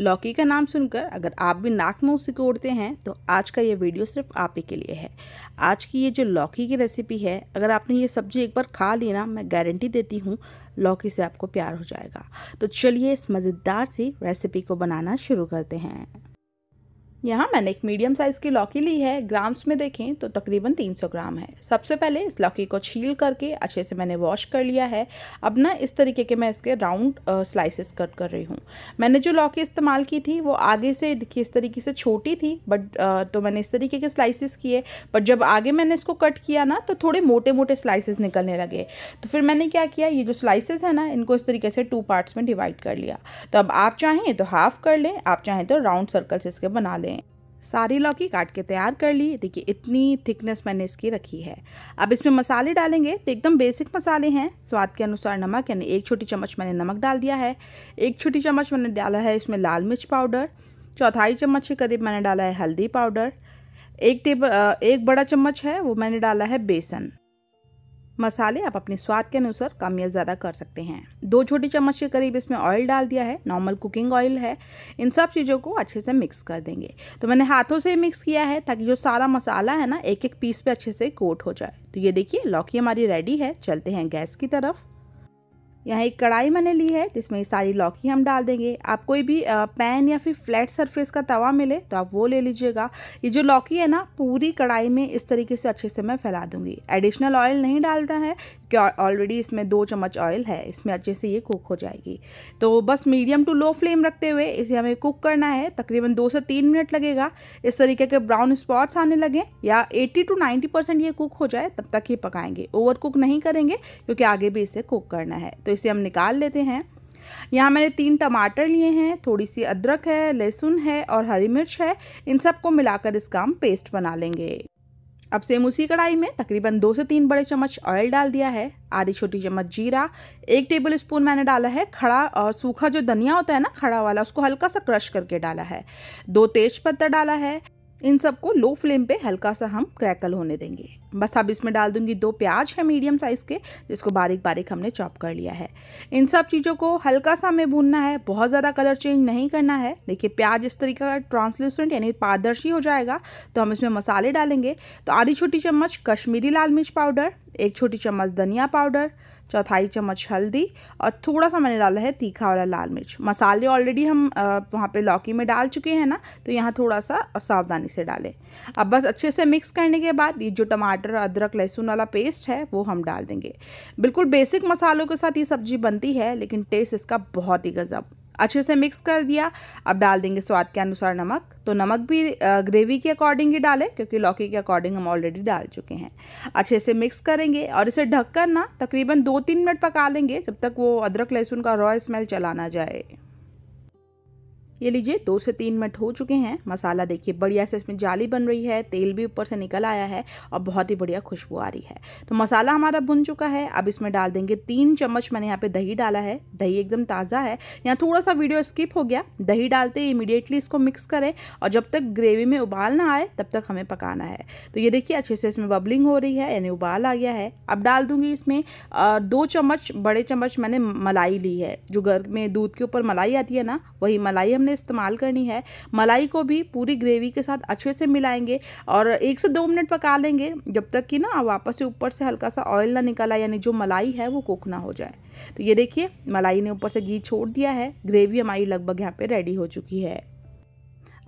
लौकी का नाम सुनकर अगर आप भी नाक में उड़ते हैं तो आज का ये वीडियो सिर्फ आप ही के लिए है आज की ये जो लौकी की रेसिपी है अगर आपने ये सब्जी एक बार खा ली ना मैं गारंटी देती हूँ लौकी से आपको प्यार हो जाएगा तो चलिए इस मज़ेदार सी रेसिपी को बनाना शुरू करते हैं यहाँ मैंने एक मीडियम साइज़ की लौकी ली है ग्राम्स में देखें तो तकरीबन 300 ग्राम है सबसे पहले इस लौकी को छील करके अच्छे से मैंने वॉश कर लिया है अब ना इस तरीके के मैं इसके राउंड स्लाइसेस कट कर रही हूँ मैंने जो लौकी इस्तेमाल की थी वो आगे से देखिए इस तरीके से छोटी थी बट तो मैंने इस तरीके के स्लाइसिस किए बट जब आगे मैंने इसको कट किया ना तो थोड़े मोटे मोटे स्लाइसिस निकलने लगे तो फिर मैंने क्या किया ये जो स्लाइसिस है ना इनको इस तरीके से टू पार्ट्स में डिवाइड कर लिया तो अब आप चाहें तो हाफ़ कर लें आप चाहें तो राउंड सर्कल्स इसके बना लें सारी लौकी काट के तैयार कर ली देखिए इतनी थिकनेस मैंने इसकी रखी है अब इसमें मसाले डालेंगे तो एकदम बेसिक मसाले हैं स्वाद के अनुसार नमक यानी एक छोटी चम्मच मैंने नमक डाल दिया है एक छोटी चम्मच मैंने डाला है इसमें लाल मिर्च पाउडर चौथाई चम्मच के करीब मैंने डाला है हल्दी पाउडर एक टेबल एक बड़ा चम्मच है वो मैंने डाला है बेसन मसाले आप अपने स्वाद के अनुसार कम या ज़्यादा कर सकते हैं दो छोटी चम्मच के करीब इसमें ऑयल डाल दिया है नॉर्मल कुकिंग ऑयल है इन सब चीज़ों को अच्छे से मिक्स कर देंगे तो मैंने हाथों से मिक्स किया है ताकि जो सारा मसाला है ना एक एक पीस पे अच्छे से कोट हो जाए तो ये देखिए लौकी हमारी रेडी है चलते हैं गैस की तरफ यहाँ एक कढ़ाई मैंने ली है जिसमें ये सारी लौकी हम डाल देंगे आप कोई भी पैन या फिर फ्लैट सरफेस का तवा मिले तो आप वो ले लीजिएगा ये जो लौकी है ना पूरी कढ़ाई में इस तरीके से अच्छे से मैं फैला दूंगी एडिशनल ऑयल नहीं डाल रहा है क्योंकि ऑलरेडी इसमें दो चम्मच ऑयल है इसमें अच्छे से ये कुक हो जाएगी तो बस मीडियम टू लो फ्लेम रखते हुए इसे हमें कुक करना है तकरीबन दो से तीन मिनट लगेगा इस तरीके के ब्राउन स्पॉट्स आने लगे या 80 टू 90 परसेंट ये कुक हो जाए तब तक ये पकाएंगे ओवर कुक नहीं करेंगे क्योंकि आगे भी इसे कुक करना है तो इसे हम निकाल लेते हैं यहाँ मैंने तीन टमाटर लिए हैं थोड़ी सी अदरक है लहसुन है और हरी मिर्च है इन सबको मिलाकर इसका हम पेस्ट बना लेंगे अब सेम उसी कढ़ाई में तकरीबन दो से तीन बड़े चम्मच ऑयल डाल दिया है आधी छोटी चम्मच जीरा एक टेबल स्पून मैंने डाला है खड़ा और सूखा जो धनिया होता है ना खड़ा वाला उसको हल्का सा क्रश करके डाला है दो तेज पत्ता डाला है इन सबको लो फ्लेम पे हल्का सा हम क्रैकल होने देंगे बस अब इसमें डाल दूंगी दो प्याज है मीडियम साइज़ के जिसको बारीक बारीक हमने चॉप कर लिया है इन सब चीज़ों को हल्का सा हमें भूनना है बहुत ज़्यादा कलर चेंज नहीं करना है देखिए प्याज इस तरीके का ट्रांसल्यूसेंट यानी पारदर्शी हो जाएगा तो हम इसमें मसाले डालेंगे तो आधी छोटी चम्मच कश्मीरी लाल मिर्च पाउडर एक छोटी चम्मच धनिया पाउडर चौथाई चम्मच हल्दी और थोड़ा सा मैंने डाला है तीखा वाला लाल मिर्च मसाले ऑलरेडी हम वहाँ पे लौकी में डाल चुके हैं ना तो यहाँ थोड़ा सा सावधानी से डालें अब बस अच्छे से मिक्स करने के बाद ये जो टमाटर अदरक लहसुन वाला पेस्ट है वो हम डाल देंगे बिल्कुल बेसिक मसालों के साथ ये सब्ज़ी बनती है लेकिन टेस्ट इसका बहुत ही गज़ब अच्छे से मिक्स कर दिया अब डाल देंगे स्वाद के अनुसार नमक तो नमक भी ग्रेवी के अकॉर्डिंग ही डालें क्योंकि लौकी के अकॉर्डिंग हम ऑलरेडी डाल चुके हैं अच्छे से मिक्स करेंगे और इसे ढककर ना तकरीबन दो तीन मिनट पका लेंगे जब तक वो अदरक लहसुन का रॉ स्मेल चला ना जाए ये लीजिए दो से तीन मिनट हो चुके हैं मसाला देखिए बढ़िया से इसमें जाली बन रही है तेल भी ऊपर से निकल आया है और बहुत ही बढ़िया खुशबू आ रही है तो मसाला हमारा बुन चुका है अब इसमें डाल देंगे तीन चम्मच मैंने यहाँ पे दही डाला है दही एकदम ताज़ा है यहाँ थोड़ा सा वीडियो स्किप हो गया दही डालते ही इमीडिएटली इसको मिक्स करें और जब तक ग्रेवी में उबाल ना आए तब तक हमें पकाना है तो ये देखिए अच्छे से इसमें बबलिंग हो रही है यानी उबाल आ गया है अब डाल दूंगी इसमें दो चम्मच बड़े चम्मच मैंने मलाई ली है जो घर में दूध के ऊपर मलाई आती है ना वही मलाई हमने इस्तेमाल करनी है मलाई को भी पूरी ग्रेवी के साथ अच्छे से मिलाएंगे और एक से दो मिनट पका लेंगे जब तक कि ना वापस से ऊपर से हल्का सा ऑयल ना निकला यानी जो मलाई है वो कुक ना हो जाए तो ये देखिए मलाई ने ऊपर से घी छोड़ दिया है ग्रेवी हमारी लगभग यहाँ पर रेडी हो चुकी है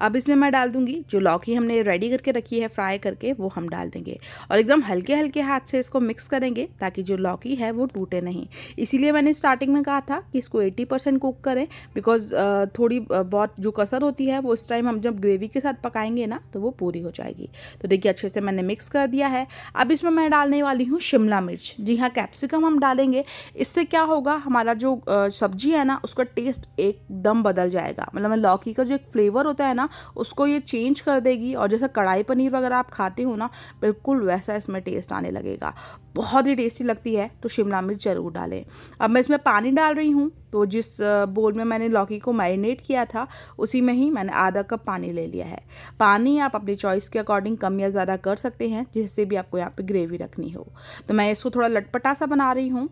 अब इसमें मैं डाल दूंगी जो लौकी हमने रेडी करके रखी है फ्राई करके वो हम डाल देंगे और एकदम हल्के हल्के हाथ से इसको मिक्स करेंगे ताकि जो लौकी है वो टूटे नहीं इसीलिए मैंने स्टार्टिंग में कहा था कि इसको 80 परसेंट कुक करें बिकॉज थोड़ी बहुत जो कसर होती है वो इस टाइम हम जब ग्रेवी के साथ पकाएंगे ना तो वो पूरी हो जाएगी तो देखिए अच्छे से मैंने मिक्स कर दिया है अब इसमें मैं डालने वाली हूँ शिमला मिर्च जी हाँ कैप्सिकम हम डालेंगे इससे क्या होगा हमारा जो सब्जी है ना उसका टेस्ट एकदम बदल जाएगा मतलब लौकी का जो एक फ्लेवर होता है ना ना उसको ये चेंज कर देगी और जैसा कढ़ाई पनीर वगैरह आप खाते हो ना बिल्कुल वैसा इसमें टेस्ट आने लगेगा बहुत ही टेस्टी लगती है तो शिमला मिर्च ज़रूर डालें अब मैं इसमें पानी डाल रही हूँ तो जिस बोल में मैंने लौकी को मैरिनेट किया था उसी में ही मैंने आधा कप पानी ले लिया है पानी आप अपनी चॉइस के अकॉर्डिंग कम या ज़्यादा कर सकते हैं जिससे भी आपको यहाँ पे ग्रेवी रखनी हो तो मैं इसको थोड़ा लटपटा सा बना रही हूँ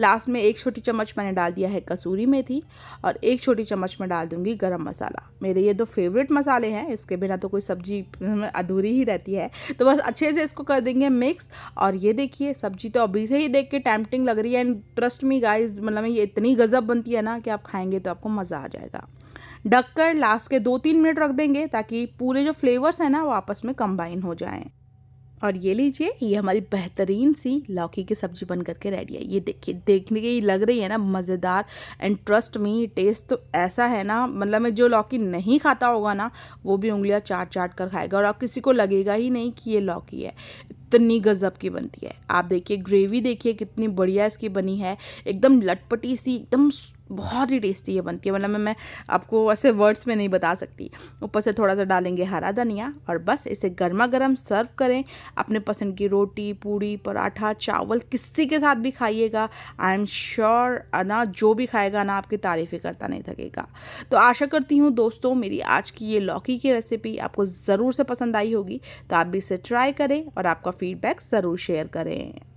लास्ट में एक छोटी चम्मच मैंने डाल दिया है कसूरी मेथी और एक छोटी चम्मच में डाल दूंगी गरम मसाला मेरे ये दो फेवरेट मसाले हैं इसके बिना तो कोई सब्जी अधूरी ही रहती है तो बस अच्छे से इसको कर देंगे मिक्स और ये देखिए सब्जी तो अभी से ही देख के टैम्पटिंग लग रही है एंड ट्रस्ट मी गाइज मतलब ये इतनी गज़ब बनती है ना कि आप खाएंगे तो आपको मज़ा आ जाएगा ढककर लास्ट के दो तीन मिनट रख देंगे ताकि पूरे जो फ्लेवर्स हैं ना वो आपस में कंबाइन हो जाएं और ये लीजिए ये हमारी बेहतरीन सी लौकी की सब्जी बन करके रेडी है ये देखिए देखने के ये लग रही है ना मज़ेदार एंड ट्रस्ट मी टेस्ट तो ऐसा है ना मतलब मैं जो लौकी नहीं खाता होगा ना वो भी उंगलियां चाट चाट कर खाएगा और आप किसी को लगेगा ही नहीं कि ये लौकी है इतनी गज़ब की बनती है आप देखिए ग्रेवी देखिए कितनी बढ़िया इसकी बनी है एकदम लटपटी सी एकदम बहुत ही टेस्टी ये बनती है मतलब मैं मैं आपको ऐसे वर्ड्स में नहीं बता सकती ऊपर से थोड़ा सा डालेंगे हरा धनिया और बस इसे गर्मा गर्म सर्व करें अपने पसंद की रोटी पूड़ी पराठा चावल किसी के साथ भी खाइएगा आई एम श्योर ना जो भी खाएगा ना आपकी तारीफ़ ही करता नहीं थकेगा तो आशा करती हूँ दोस्तों मेरी आज की ये लौकी की रेसिपी आपको ज़रूर से पसंद आई होगी तो आप भी इसे ट्राई करें और आपका फीडबैक ज़रूर शेयर करें